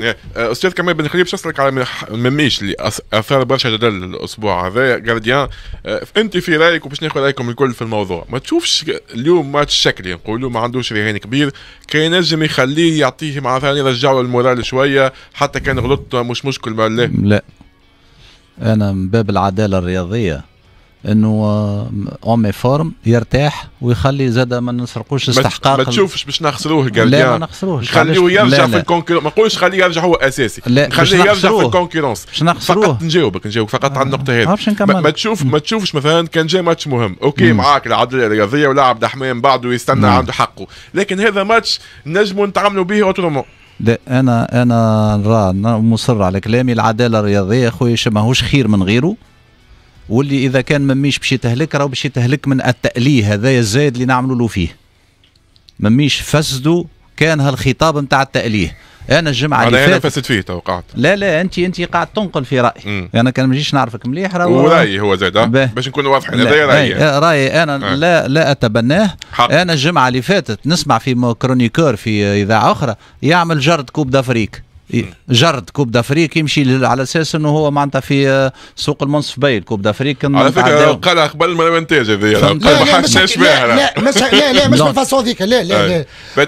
يعني، آه، استاذ كمال بن خليل باش نسالك على مميش اللي اثار برشا جدل الاسبوع هذا جارديان آه، انت في رايك وباش ناخذ رايكم الكل في الموضوع ما تشوفش اليوم ماتش شكلي نقولوا ما عندوش رهان كبير كان ينجم يخليه يعطيه يرجع له المورال شويه حتى كان غلط مش مشكل ما لا انا من باب العداله الرياضيه انه اون آه، فورم يرتاح ويخلي زاد ما نسرقوش استحقاق ما تشوفش باش نخسروه الجارديان لا ما نخسروهش خليه يرجع في الكونكورنس ما نقولش خليه يرجع هو اساسي لا يرجع في الكونكورنس باش نخسروه فقط نجاوبك نجاوبك فقط على آه، النقطه هذه ما, ما تشوف ما تشوفش مثلا كان جاي ماتش مهم اوكي مم. معاك العداله الرياضيه ولاعب دحمام بعده يستنى مم. عنده حقه لكن هذا ماتش نجموا نتعاملوا به اوتونومون لا انا انا نرى مصر على كلامي العداله الرياضيه خويا ماهوش خير من غيره واللي اذا كان مميش باش يتهلك راهو باش يتهلك من التاليه هذايا الزايد اللي نعملوا له فيه مميش فسدوا كان هالخطاب نتاع التاليه انا الجمعه اللي فاتت انا فسد فيه توقعت لا لا انت انت قاعد تنقل في رايي انا يعني كان مجيش نعرفك مليح راهو رايي هو زاد باش نكون واضحين هذا رايي رايي انا اه. لا لا اتبناه حق. انا الجمعه اللي فاتت نسمع في كرونيكور في اذاعه اخرى يعمل جرد كوب دافريك جرد كوب دافريك يمشي على اساس انه هو معناتها في آه، سوق المنصف بي كوب دافريك على فكره قالها قبل ما المونتاج هذه ما لا لا لا مش بالفاسون هذيك لا لا لا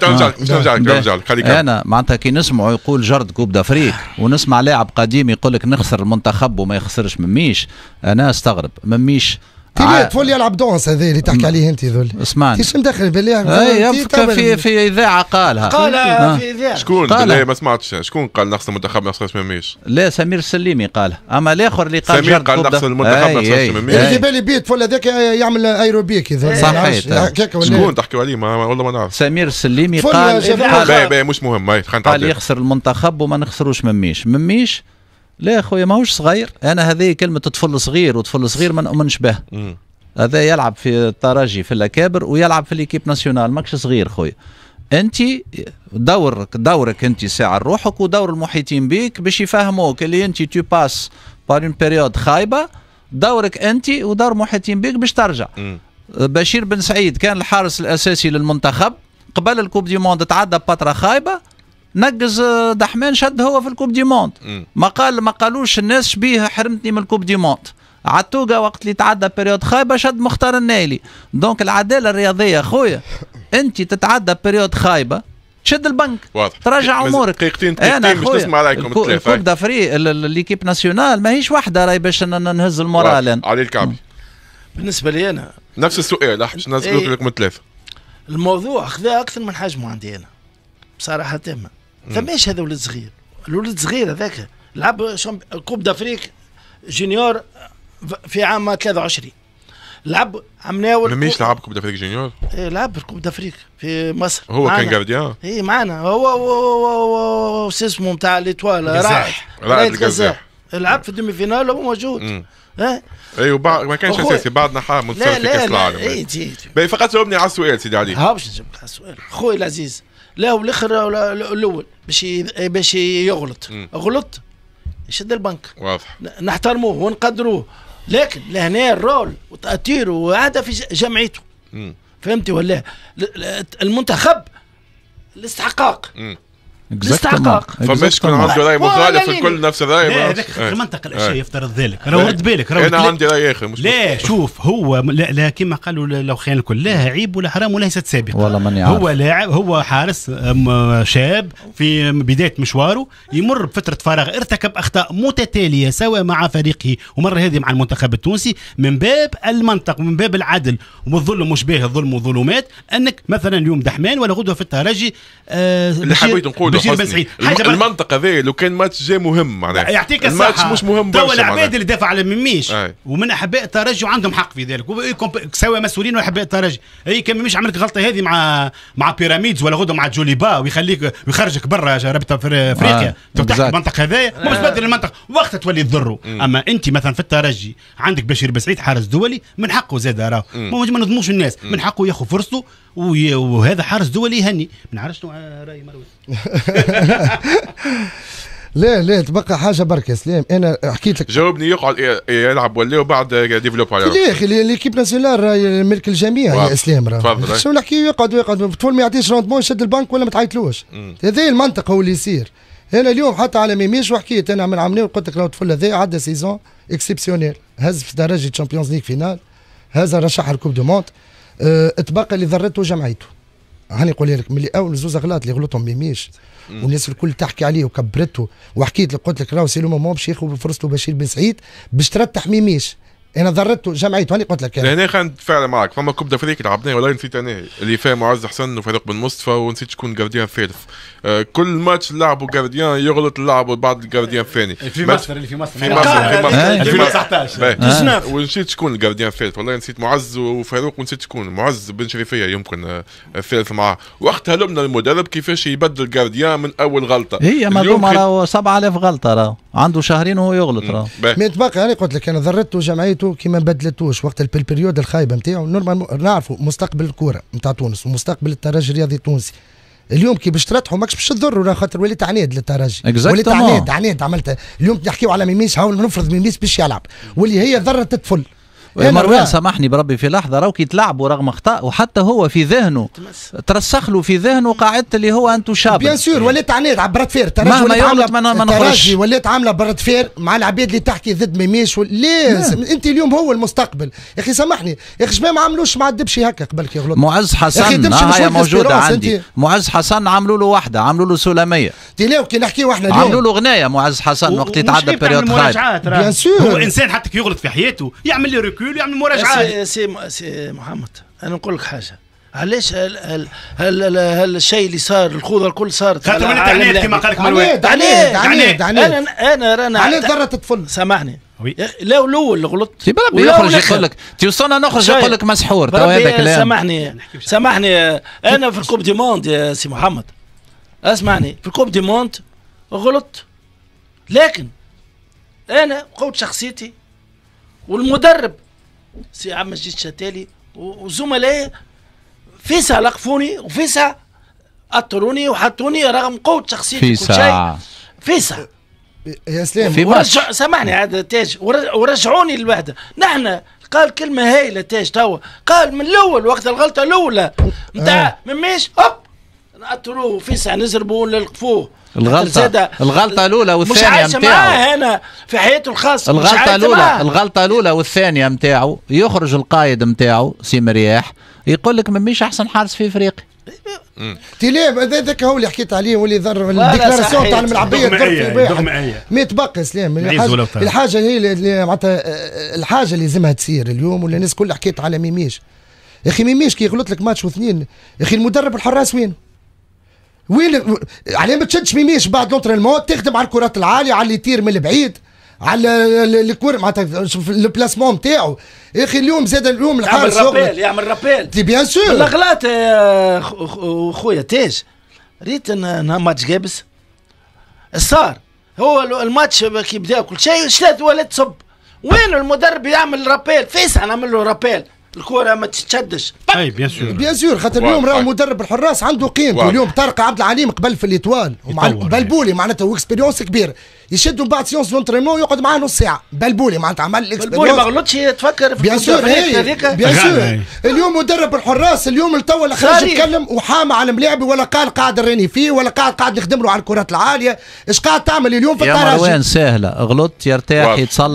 ترجع خليك انا معناتها كي نسمع يقول جرد كوب دافريك ونسمع لاعب قديم يقول لك نخسر المنتخب وما يخسرش مميش انا استغرب مميش كيف تولي يلعب دونس هذا اللي تحكي عليه انت ذول اسمعني كيفاش مدخل بالله اي في في اذاعه قالها قالها في آه. اذاعه شكون قالها ما سمعتش شكون قال نقص المنتخب ما نقص الشماميش لا سمير السليمي قالها اما الاخر اللي قال سمير قال نقص المنتخب ما الشماميش في بالي بيت فول هذاك يعمل ايروبيك صحيح شكون إيه؟ تحكي عليه والله ما نعرف سمير السليمي قال مش مهم خلينا قال يخسر المنتخب وما نخسروش مميش مميش لا خويا ماهوش صغير انا هذه كلمه طفل صغير وطفل صغير ما نؤمنش به هذا يلعب في الترجي في الاكابر ويلعب في ليكيب ناسيونال ماكش صغير خويا انت دورك دورك انت ساعه روحك ودور المحيطين بيك باش يفهموك اللي انت تو باس بار اون بيريود خايبه دورك انت ودور المحيطين بيك باش ترجع بشير بن سعيد كان الحارس الاساسي للمنتخب قبل الكوب دي موند تعدى بطرة خايبه نقز آه، دحمان شد هو في الكوب دي موند ما قال ما قالوش الناس شبيه حرمتني من الكوب دي موند عتوقة وقت اللي تعدى بريود خايبه شد مختار النايلي دونك العداله الرياضيه خويا انت تتعدى بريود خايبه تشد البنك واضح تراجع امورك دقيقتين دقيقتين باش نسمع رايكم الكوب دافري ليكيب ناسيونال ماهيش وحده راهي باش نهز المورال علي الكعبي بالنسبه لي انا نفس السؤال باش نهز لكم إيه. الثلاثه الموضوع خذا اكثر من حجمه عندي انا بصراحه تامه فماش هذا ولد صغير الولد صغير هذاك لعب كوب دافريك جونيور في عام 23 لعب عم ناول مش لعب كوب دافريك جونيور؟ ايه لعب كوب دافريك في مصر هو معنا. كان جارديان؟ ايه معنا هو هو اسمه نتاع ليتوال راح راح القزاح لعب في الدومي فينال هو موجود اه اي وبعد ما كانش اساسي بعد نحا منتصر في كاس العالم اي فقط جاوبني على السؤال سيدي علي ها باش نجاوبك على السؤال خويا العزيز لا والاخر ولا الاول باش باش يغلط غلط يشد البنك واضح نحترموه ونقدروه لكن لهنا الرول وتاثيره وهذا في جمعيته فهمتي ولا المنتخب الاستحقاق م. استحقاق فمش كون عنده راي مخالف الكل نفس الراي لا هذاك منطق الاشياء يفترض ذلك راه إيه. رد بالك انا عندي راي اخر مش لا شوف هو لا, لا كما قالوا لو خيان الكل لا عيب ولا حرام وليست سابقه والله ماني عارف هو لاعب هو حارس شاب في بدايه مشواره يمر بفتره فراغ ارتكب اخطاء متتاليه سواء مع فريقه ومره هذه مع المنتخب التونسي من باب المنطق من باب العدل والظلم مش به الظلم وظلمات انك مثلا اليوم دحمان ولا غدوه في الترجي آه، اللي حبيت نقول بشير بن سعيد المنطقه ذي لو كان ماتش جاي مهم معناها يعطيك الصحه الماتش مش مهم برشا تو العباد اللي دافع على ميميش ومن احباء الترجي وعندهم حق في ذلك إيه، سواء مسؤولين واحباء الترجي اي كان ميميش عملت غلطه هذه مع مع بيراميدز ولا غدوه مع جوليبا ويخليك ويخرجك برا رابطه افريقيا تحت المنطقه هذايا آه. مش بدل المنطقه وقتها تولي تضره اما انت مثلا في الترجي عندك بشير بسعيد حارس دولي من حقه زاد راه ما نظلموش الناس من حقه ياخذ فرصته وهذا حارس دولي يهني ما نعرفش آه، راي مروز ليه ليه تبقى حاجه برك اسلام انا حكيت لك جاوبني يقعد يلعب ولا وبعد ديفلوب على يا اخي ليكيب ناسيونال راهي ملك الجميع يا اسلام راه شنو نحكي يقعد يقعد طول ما يعطيش روندمون يشد البنك ولا ما تعيطلوش هذا المنطق هو اللي يصير انا اليوم حتى على ميميش وحكيت انا من عمني وقلت لك راه الطفل هذا عدى سيزون اكسبسيونيل هز في درجه تشامبيونز ليغ فينال هذا رشح الكوب دو موند اه تبقى اللي ضرته جمعيته هاني نقول لك ملي اول زوز اغلاط اللي غلطهم ميميش والناس الكل تحكي عليه وكبرته وحكيت لك قلت لك راهو سي لو مومون باش ياخذ بشير بن سعيد باش ترتح ميميش انا ضررت جمعيته انا قلت لك هنا خلينا نتفاعل معك فما كوب دافريك لعبناه ولا نسيت انا اللي فيها معز حسن وفاروق بن مصطفى ونسيت شكون جارديان الثالث آه، كل ماتش لعبوا جارديان يغلط لعبوا بعض الجارديان الثاني في مصر اللي في مصر في مصر في مصر 2019 آه، ونسيت شكون الجارديان الثالث والله نسيت معز وفاروق ونسيت شكون معز بن شريفيه يمكن آه، الثالث معاه وقتها لمنا المدرب كيفاش يبدل جارديان من اول غلطه هي دوم راهو 7000 غلطه راهو عنده شهرين وهو يغلط راهو ما تبقى انا قلت لك انا ضررت جمعيته بدلته كيما بدلتوش وقت البريود الخايبه نتاعو نورمال نعرفوا مستقبل الكوره نتاع تونس ومستقبل الترجي الرياضي التونسي اليوم كي باش تردحوا ماكش باش تضروا خاطر وليت عناد للترجي وليت عناد عناد عملتها اليوم نحكيو على ميميس هاو نفرض ميميس باش يلعب واللي هي ضرت الطفل مروان سامحني بربي في لحظه راوك يتلعبوا رغم اخطاء وحتى هو في ذهنه ترسخ له في ذهنه قاعده اللي هو انتو شاب بيان سور وليت عناد عبرت فير مهما يغلط ما نخرجش وليت عامله برد فير مع العبيد اللي تحكي ضد ميميش ليه نعم. انت اليوم هو المستقبل يا اخي سامحني يا اخي شباب ما عملوش مع الدبشي هكا قبل كي يغلط معز حسن هي آه، موجوده عندي معز حسن عملوا له واحده عملوا له سلاميه تي كي نحكيو احنا اليوم عملوا له اغنيه معز حسن وقت اللي تعدى بريود خايب بيان سور هو انسان حتى كي يغلط في حياته يعمل لي ريكو اللي يعمل مراجعات سي سي محمد انا نقول لك حاجه علاش هل هل هل, هل الشيء اللي صار الخوضه الكل صارت خاطر من عناد كما قال لك عناد تعنيت تعنيت انا انا رانا عناد ذره الطفل سامحني وي لا الاول غلطت سي بربي يخرج يقول لك توصلنا نخرج يقول لك مسحور تو هذا كلام سامحني سامحني انا في الكوب دي موند يا سي محمد اسمعني في الكوب دي موند غلطت لكن انا قوة شخصيتي والمدرب سي عم المجيد شتالي وزملائي فيسا لقفوني وفيسا أطروني وحطوني رغم قوة شخصيتي فيسا فيسا يا سلام في ورجع سامحني هذا تاج ورجعوني للوحده نحن قال كلمه هايله تاج توا قال من الاول وقت الغلطه الاولى نتاع آه. مماش هوب نأطروه فيسع نزربوه نلقفوه الغلطة الغلطة الأولى والثانية مش معاه هنا في حياته الخاصة الغلطة الأولى الغلطة الأولى والثانية نتاعو يخرج القائد نتاعو سي مرياح يقول لك مميش أحسن حارس في إفريقيا تلاب هذاك هو اللي حكيت عليه واللي ضر الديكلاراسيون تاع الملعبيه ضر في ما تبقى سلام الحاجه, الحاجة هي معناتها آه، الحاجه اللي لازمها تصير اليوم والناس كلها حكيت على ميميش يا اخي ميميش كي يغلط لك ماتش واثنين يا اخي المدرب الحراس وينه؟ وين علاه ما تشدش ميميش بعد لونترينمون تخدم على الكرات العاليه على اللي يطير من البعيد على الكور معناتها شوف البلاسمون نتاعو يا اخي اليوم زاد اليوم يعمل رابيل يعمل رابيل تي بيان سور الاغلاط خويا تاج ريت نهار ماتش جابس صار هو الماتش كي بدا كل شيء شلات ولا تصب وين المدرب يعمل رابيل فيس نعمل له رابيل الكره ما تتشدش اي طيب. طيب، بيان سور بيان سور خاطر اليوم راه مدرب الحراس عنده قيمته اليوم طارق عبد العليم قبل في الاطوال ومع بلبولي معناتها اكسبيريونس كبير يشدوا من بعد سيونس دونترينمون يقعد معاه نص ساعه بلبولي معناتها عمل اكسبيريونس بلبولي ما غلطش تفكر في بيان سور بيان سور اليوم مدرب الحراس اليوم توا خرج يتكلم وحامى على الملاعب ولا قال قاعد راني فيه ولا قاعد قاعد نخدم له على الكرات العاليه اش قاعد تعمل اليوم في يا مروان سهله غلط يرتاح يتصلح